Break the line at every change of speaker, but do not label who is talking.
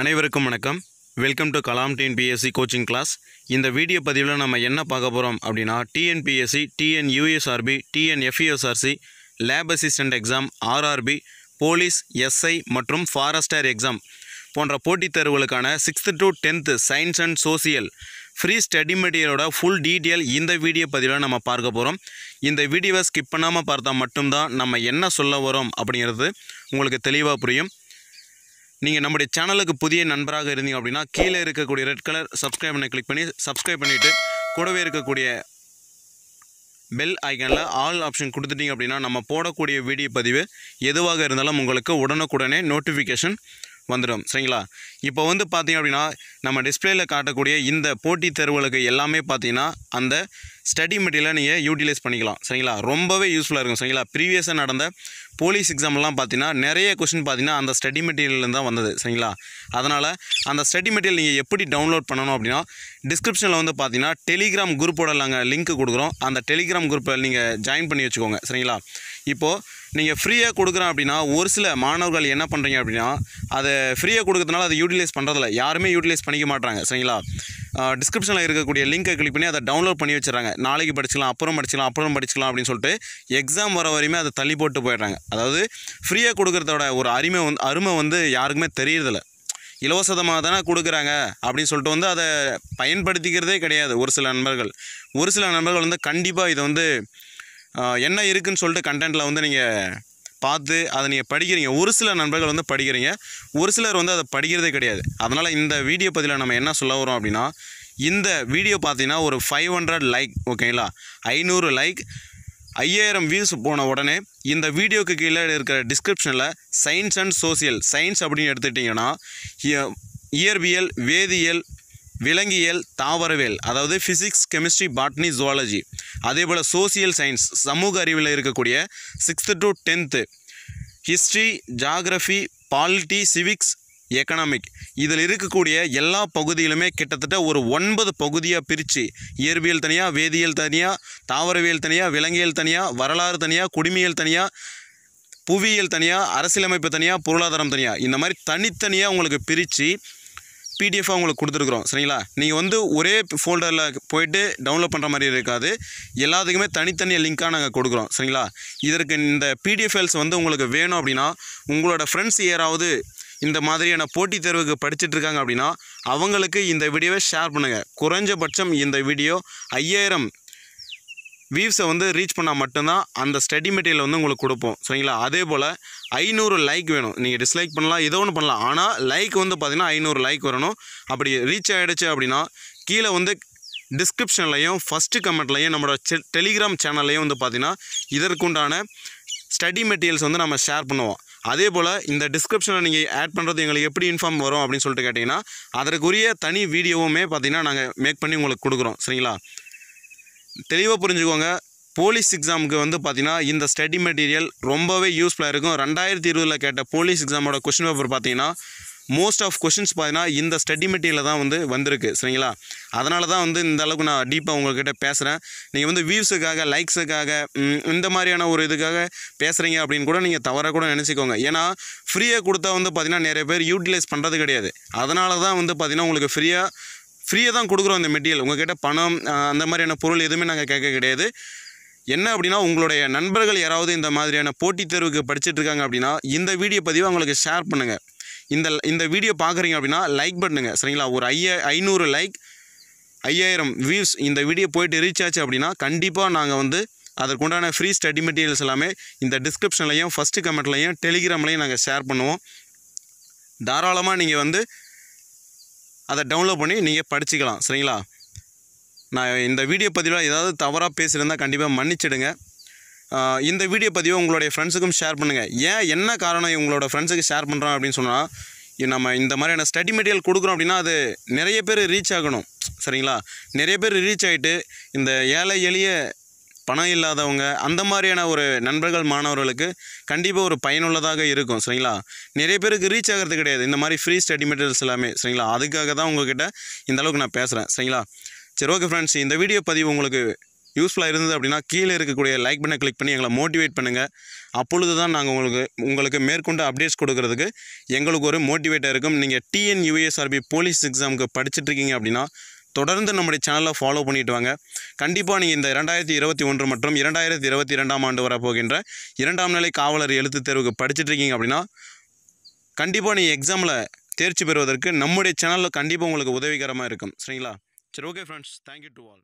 அனைவருக்கும் வணக்கம் welcome to Kalam TNPSC coaching class இந்த வீடியோ பதிவில் நம்ம என்ன பார்க்க போகிறோம் அப்படின்னா TNPSC TNUSRB TNFESRC lab assistant exam RRB police SI மற்றும் ஃபாரஸ்டர் எக்ஸாம் போன்ற போட்டித் தேர்வுகளுக்கான sixth to tenth science and social free study மெட்டீரியலோட ஃபுல் டீட்டெயில் இந்த வீடியோ பதிவில் நம்ம பார்க்க போகிறோம் இந்த வீடியோவை ஸ்கிப் பண்ணாமல் பார்த்தா மட்டும்தான் நம்ம என்ன சொல்ல வரோம் அப்படிங்கிறது உங்களுக்கு தெளிவாக புரியும் நீங்கள் நம்முடைய சேனலுக்கு புதிய நண்பராக இருந்தீங்க அப்படின்னா கீழே இருக்கக்கூடிய ரெட் கலர் சப்ஸ்கிரைப் பண்ண கிளிக் பண்ணி சப்ஸ்கிரைப் பண்ணிவிட்டு கூடவே இருக்கக்கூடிய பெல் ஐக்கனில் ஆல் ஆப்ஷன் கொடுத்துட்டிங்க அப்படின்னா நம்ம போடக்கூடிய வீடியோ பதிவு எதுவாக இருந்தாலும் உங்களுக்கு உடனுக்குடனே நோட்டிஃபிகேஷன் வந்துடும் சரிங்களா இப்போ வந்து பார்த்திங்க அப்படின்னா நம்ம டிஸ்பிளேயில் காட்டக்கூடிய இந்த போட்டி தேர்வுகளுக்கு எல்லாமே பார்த்திங்கன்னா அந்த ஸ்டடி மெட்டீரியலை நீங்கள் யூட்டிலைஸ் பண்ணிக்கலாம் சரிங்களா ரொம்பவே யூஸ்ஃபுல்லாக இருக்கும் சரிங்களா ப்ரீவியஸாக நடந்த போலீஸ் எக்ஸாம்லாம் பார்த்தீங்கன்னா நிறைய கொஷின் பார்த்தீங்கன்னா அந்த ஸ்டடி மெட்டீரியலில் தான் வந்தது சரிங்களா அதனால் அந்த ஸ்டடி மெட்டீரியல் நீங்கள் எப்படி டவுன்லோட் பண்ணணும் அப்படின்னா டிஸ்கிரிப்ஷனில் வந்து பார்த்தீங்கன்னா டெலிகிராம் குரூப்போட நாங்கள் லிங்க் கொடுக்குறோம் அந்த டெலிகிராம் குரூப்பை நீங்கள் ஜாயின் பண்ணி வச்சுக்கோங்க சரிங்களா இப்போது நீங்கள் ஃப்ரீயாக கொடுக்குறோம் அப்படின்னா ஒரு சில மாணவர்கள் என்ன பண்ணுறீங்க அப்படின்னா அதை ஃப்ரீயாக கொடுக்கறதுனால அதை யூட்டிலைஸ் பண்ணுறதில்ல யாருமே யூட்டிலைஸ் பண்ணிக்க மாட்டாங்க சரிங்களா டிஸ்கிரிப்ஷனில் இருக்கக்கூடிய லிங்கை கிளிக் பண்ணி அதை டவுன்லோட் பண்ணி வச்சுறாங்க நாளைக்கு படிச்சுக்கலாம் அப்புறம் படிச்சுக்கலாம் அப்புறம் படிச்சுக்கலாம் அப்படின்னு சொல்லிட்டு எக்ஸாம் வர வரையுமே அதை தள்ளி போட்டு போயிடுறாங்க அதாவது ஃப்ரீயாக கொடுக்குறதோட ஒரு அருமை வந்து அருமை வந்து யாருக்குமே தெரியறதில்ல இலவசமாக தானே கொடுக்குறாங்க அப்படின்னு சொல்லிட்டு வந்து அதை பயன்படுத்திக்கிறதே கிடையாது ஒரு சில நண்பர்கள் ஒரு சில நண்பர்கள் வந்து கண்டிப்பாக இதை வந்து என்ன இருக்குதுன்னு சொல்லிட்டு கண்டென்ட்டில் வந்து நீங்கள் பார்த்து அதை நீங்கள் படிக்கிறீங்க ஒரு சில நண்பர்கள் வந்து படிக்கிறீங்க ஒரு சிலர் வந்து அதை படிக்கிறதே கிடையாது அதனால் இந்த வீடியோ பதிலில் நம்ம என்ன சொல்ல வரோம் அப்படின்னா இந்த வீடியோ பார்த்தீங்கன்னா ஒரு ஃபைவ் ஹண்ட்ரட் லைக் ஓகேங்களா ஐநூறு லைக் ஐயாயிரம் வியூஸ் போன உடனே இந்த வீடியோக்கு கீழே இருக்கிற டிஸ்கிரிப்ஷனில் சயின்ஸ் அண்ட் சோசியல் சயின்ஸ் அப்படின்னு எடுத்துட்டிங்கன்னா இயற்பியல் வேதியியல் விலங்கியல் தாவரவியல் அதாவது ஃபிசிக்ஸ் கெமிஸ்ட்ரி பாட்னி ஜுவாலஜி அதே போல் சோசியல் சயின்ஸ் சமூக அறிவில் இருக்கக்கூடிய sixth to tenth history geography polity civics economic இதில் இருக்கக்கூடிய எல்லா பகுதியிலுமே கிட்டத்தட்ட ஒரு ஒன்பது பகுதியாக பிரித்து இயற்பியல் தனியாக வேதியியல் தனியாக தாவரவியல் தனியாக விலங்கியல் தனியாக வரலாறு தனியாக குடிமியல் தனியாக புவியியல் தனியாக அரசியலமைப்பு தனியாக பொருளாதாரம் தனியாக இந்த மாதிரி தனித்தனியாக உங்களுக்கு பிரித்து பிடிஎஃபாக உங்களுக்கு கொடுத்துருக்குறோம் சரிங்களா நீங்கள் வந்து ஒரே ஃபோல்டரில் போயிட்டு டவுன்லோட் பண்ணுற மாதிரி இருக்காது எல்லாத்துக்குமே தனித்தனி லிங்க்காக நாங்கள் கொடுக்குறோம் சரிங்களா இதற்கு இந்த பிடிஎஃப் ஃபைல்ஸ் வந்து உங்களுக்கு வேணும் அப்படின்னா உங்களோட ஃப்ரெண்ட்ஸ் யாராவது இந்த மாதிரியான போட்டித் தேர்வுக்கு படிச்சுட்டு இருக்காங்க அப்படின்னா அவங்களுக்கு இந்த வீடியோவை ஷேர் பண்ணுங்கள் குறைஞ்சபட்சம் இந்த வீடியோ ஐயாயிரம் வியூஸை வந்து ரீச் பண்ணால் மட்டும்தான் அந்த ஸ்டடி மெட்டீரியல் வந்து உங்களுக்கு கொடுப்போம் சரிங்களா அதே போல் ஐநூறு லைக் வேணும் நீங்கள் டிஸ்லைக் பண்ணலாம் ஏதோ ஒன்று பண்ணலாம் ஆனால் லைக் வந்து பார்த்திங்கன்னா ஐநூறு லைக் வரணும் அப்படி ரீச் ஆகிடுச்சு அப்படின்னா கீழே வந்து டிஸ்கிரிப்ஷன்லையும் ஃபஸ்ட்டு கமெண்ட்லையும் நம்மளோட டெலிகிராம் சேனல்லையும் வந்து பார்த்திங்கன்னா இதற்குண்டான ஸ்டடி மெட்டீரியல்ஸ் வந்து நம்ம ஷேர் பண்ணுவோம் அதே போல் இந்த டிஸ்கிரிப்ஷனில் நீங்கள் ஆட் பண்ணுறது எங்களுக்கு எப்படி இன்ஃபார்ம் வரும் அப்படின்னு சொல்லிட்டு கேட்டிங்கன்னா அதற்குரிய தனி வீடியோவுமே பார்த்திங்கன்னா நாங்கள் மேக் பண்ணி உங்களுக்கு கொடுக்குறோம் சரிங்களா தெளிவாக புரிஞ்சுக்கோங்க போலீஸ் எக்ஸாமுக்கு வந்து பார்த்திங்கன்னா இந்த ஸ்டடி மெட்டீரியல் ரொம்பவே யூஸ்ஃபுல்லாக இருக்கும் ரெண்டாயிரத்தி இருபதில் கேட்ட போலீஸ் எக்ஸாமோட கொஷின் பேப்பர் பார்த்தீங்கன்னா மோஸ்ட் ஆஃப் கொஷின்ஸ் பார்த்தீங்கன்னா இந்த ஸ்டடி மெட்டீரியல் தான் வந்து வந்திருக்கு சரிங்களா அதனால தான் வந்து இந்த அளவுக்கு நான் டீப்பாக உங்கள்கிட்ட பேசுகிறேன் நீங்கள் வந்து வியூஸுக்காக லைக்ஸுக்காக இந்த மாதிரியான ஒரு இதுக்காக பேசுகிறீங்க அப்படின்னு கூட நீங்கள் தவற கூட நினச்சிக்கோங்க ஏன்னா ஃப்ரீயாக கொடுத்தா வந்து பார்த்திங்கன்னா நிறைய பேர் யூட்டிலைஸ் பண்ணுறது கிடையாது அதனால தான் வந்து பார்த்திங்கன்னா உங்களுக்கு ஃப்ரீயாக ஃப்ரீயாக தான் கொடுக்குறோம் இந்த மெட்டீரியல் உங்கள்கிட்ட பணம் அந்த மாதிரியான பொருள் எதுவுமே நாங்கள் கேட்க கிடையாது என்ன அப்படின்னா உங்களுடைய நண்பர்கள் யாராவது இந்த மாதிரியான போட்டித் தேர்வுக்கு படிச்சுட்டு இருக்காங்க அப்படின்னா இந்த வீடியோ பதிவு அவங்களுக்கு ஷேர் பண்ணுங்கள் இந்த இந்த வீடியோ பார்க்குறீங்க அப்படின்னா லைக் பண்ணுங்கள் சரிங்களா ஒரு ஐய ஐநூறு லைக் ஐயாயிரம் வியூஸ் இந்த வீடியோ போயிட்டு ரீச் ஆச்சு அப்படின்னா கண்டிப்பாக நாங்கள் வந்து அதற்குண்டான ஃப்ரீ ஸ்டடி மெட்டீரியல்ஸ் எல்லாமே இந்த டிஸ்கிரிப்ஷன்லையும் ஃபஸ்ட்டு கமெண்ட்லையும் டெலிகிராம்லையும் நாங்கள் ஷேர் பண்ணுவோம் தாராளமாக நீங்கள் வந்து அதை டவுன்லோட் பண்ணி நீங்கள் படிச்சுக்கலாம் சரிங்களா நான் இந்த வீடியோ பதிவில் ஏதாவது தவறாக பேசியிருந்தால் கண்டிப்பாக மன்னிச்சிடுங்க இந்த வீடியோ பதிவை உங்களுடைய ஃப்ரெண்ட்ஸுக்கும் ஷேர் பண்ணுங்கள் ஏன் என்ன காரணம் உங்களோட ஃப்ரெண்ட்ஸுக்கு ஷேர் பண்ணுறோம் அப்படின்னு சொன்னால் நம்ம இந்த மாதிரியான ஸ்டடி மெட்டீரியல் கொடுக்குறோம் அப்படின்னா அது நிறைய பேர் ரீச் ஆகணும் சரிங்களா நிறைய பேர் ரீச் ஆகிட்டு இந்த ஏழை எளிய பணம் இல்லாதவங்க அந்த மாதிரியான ஒரு நண்பர்கள் மாணவர்களுக்கு கண்டிப்பாக ஒரு பயனுள்ளதாக இருக்கும் சரிங்களா நிறைய பேருக்கு ரீச் ஆகிறது கிடையாது இந்த மாதிரி ஃப்ரீ ஸ்டடி மெட்டீரியல்ஸ் எல்லாமே சரிங்களா அதுக்காக தான் உங்ககிட்ட இந்த அளவுக்கு நான் பேசுகிறேன் சரிங்களா சரி ஓகே ஃப்ரெண்ட்ஸ் இந்த வீடியோ பதிவு உங்களுக்கு யூஸ்ஃபுல்லாக இருந்தது அப்படின்னா கீழே இருக்கக்கூடிய லைக் பண்ண கிளிக் பண்ணி எங்களை மோட்டிவேட் பண்ணுங்கள் அப்பொழுது தான் நாங்கள் உங்களுக்கு உங்களுக்கு மேற்கொண்டு அப்டேட்ஸ் கொடுக்கறதுக்கு எங்களுக்கு ஒரு மோட்டிவேட்டாக இருக்கும் நீங்கள் டிஎன் போலீஸ் எக்ஸாமுக்கு படிச்சுட்ருக்கீங்க அப்படின்னா தொடர்ந்து நம்முடைய சேனலை ஃபாலோ பண்ணிட்டு வாங்க கண்டிப்பாக நீங்கள் இந்த இரண்டாயிரத்தி இருபத்தி ஒன்று மற்றும் இரண்டாயிரத்தி இருபத்தி இரண்டாம் ஆண்டு வரப்போகின்ற இரண்டாம் நிலை காவலர் எழுத்து தேர்வுக்கு படிச்சுட்டு இருக்கீங்க அப்படின்னா கண்டிப்பாக நீங்கள் எக்ஸாமில் தேர்ச்சி பெறுவதற்கு நம்முடைய சேனலில் கண்டிப்பாக உங்களுக்கு உதவிகரமாக இருக்கும் சரிங்களா சரி okay friends thank you to all